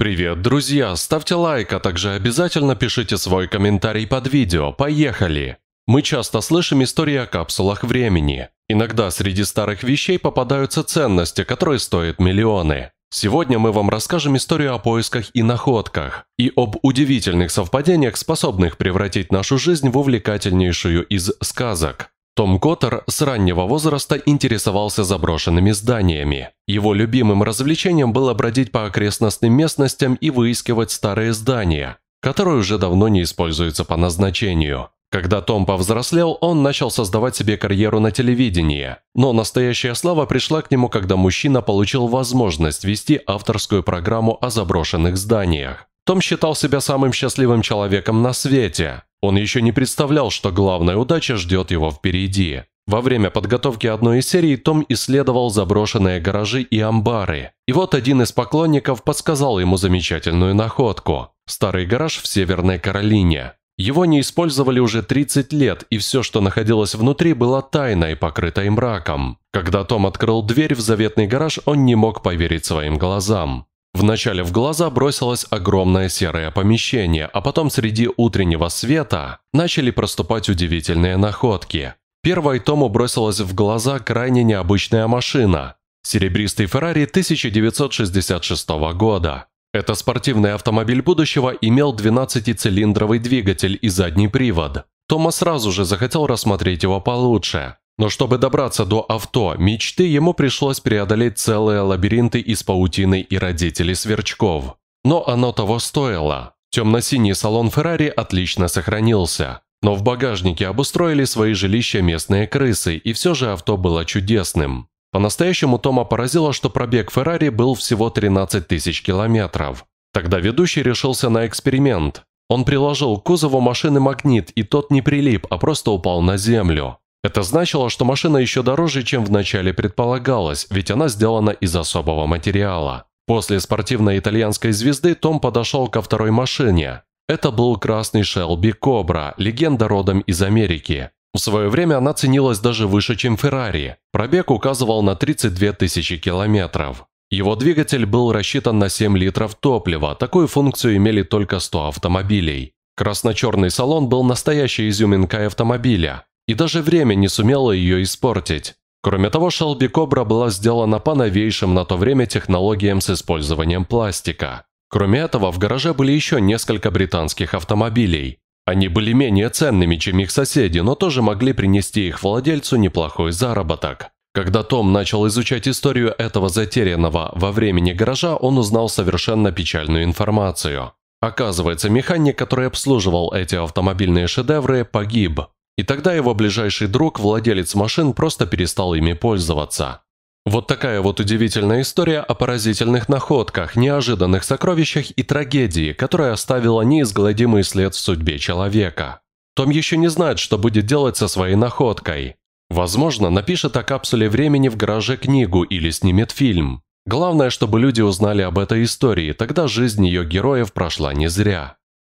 Привет, друзья! Ставьте лайк, а также обязательно пишите свой комментарий под видео. Поехали! Мы часто слышим истории о капсулах времени. Иногда среди старых вещей попадаются ценности, которые стоят миллионы. Сегодня мы вам расскажем историю о поисках и находках, и об удивительных совпадениях, способных превратить нашу жизнь в увлекательнейшую из сказок. Том Коттер с раннего возраста интересовался заброшенными зданиями. Его любимым развлечением было бродить по окрестностным местностям и выискивать старые здания, которые уже давно не используются по назначению. Когда Том повзрослел, он начал создавать себе карьеру на телевидении, но настоящая слава пришла к нему, когда мужчина получил возможность вести авторскую программу о заброшенных зданиях. Том считал себя самым счастливым человеком на свете, он еще не представлял, что главная удача ждет его впереди. Во время подготовки одной из серий Том исследовал заброшенные гаражи и амбары. И вот один из поклонников подсказал ему замечательную находку – старый гараж в Северной Каролине. Его не использовали уже 30 лет, и все, что находилось внутри, было тайной, покрытой мраком. Когда Том открыл дверь в заветный гараж, он не мог поверить своим глазам. Вначале в глаза бросилось огромное серое помещение, а потом среди утреннего света начали проступать удивительные находки. Первой Тому бросилась в глаза крайне необычная машина – серебристый Феррари 1966 года. Этот спортивный автомобиль будущего имел 12-цилиндровый двигатель и задний привод. Тома сразу же захотел рассмотреть его получше. Но чтобы добраться до авто мечты, ему пришлось преодолеть целые лабиринты из паутины и родителей сверчков. Но оно того стоило. Темно-синий салон Феррари отлично сохранился. Но в багажнике обустроили свои жилища местные крысы, и все же авто было чудесным. По-настоящему Тома поразило, что пробег Феррари был всего 13 тысяч километров. Тогда ведущий решился на эксперимент. Он приложил к кузову машины магнит, и тот не прилип, а просто упал на землю. Это значило, что машина еще дороже, чем вначале предполагалось, ведь она сделана из особого материала. После спортивной итальянской звезды Том подошел ко второй машине. Это был красный Шелби Кобра, легенда родом из Америки. В свое время она ценилась даже выше, чем Феррари. Пробег указывал на 32 тысячи километров. Его двигатель был рассчитан на 7 литров топлива, такую функцию имели только 100 автомобилей. Красно-черный салон был настоящей изюминкой автомобиля и даже время не сумело ее испортить. Кроме того, шелби Кобра была сделана по новейшим на то время технологиям с использованием пластика. Кроме этого, в гараже были еще несколько британских автомобилей. Они были менее ценными, чем их соседи, но тоже могли принести их владельцу неплохой заработок. Когда Том начал изучать историю этого затерянного во времени гаража, он узнал совершенно печальную информацию. Оказывается, механик, который обслуживал эти автомобильные шедевры, погиб. И тогда его ближайший друг, владелец машин, просто перестал ими пользоваться. Вот такая вот удивительная история о поразительных находках, неожиданных сокровищах и трагедии, которая оставила неизгладимый след в судьбе человека. Том еще не знает, что будет делать со своей находкой. Возможно, напишет о капсуле времени в гараже книгу или снимет фильм. Главное, чтобы люди узнали об этой истории, тогда жизнь ее героев прошла не зря.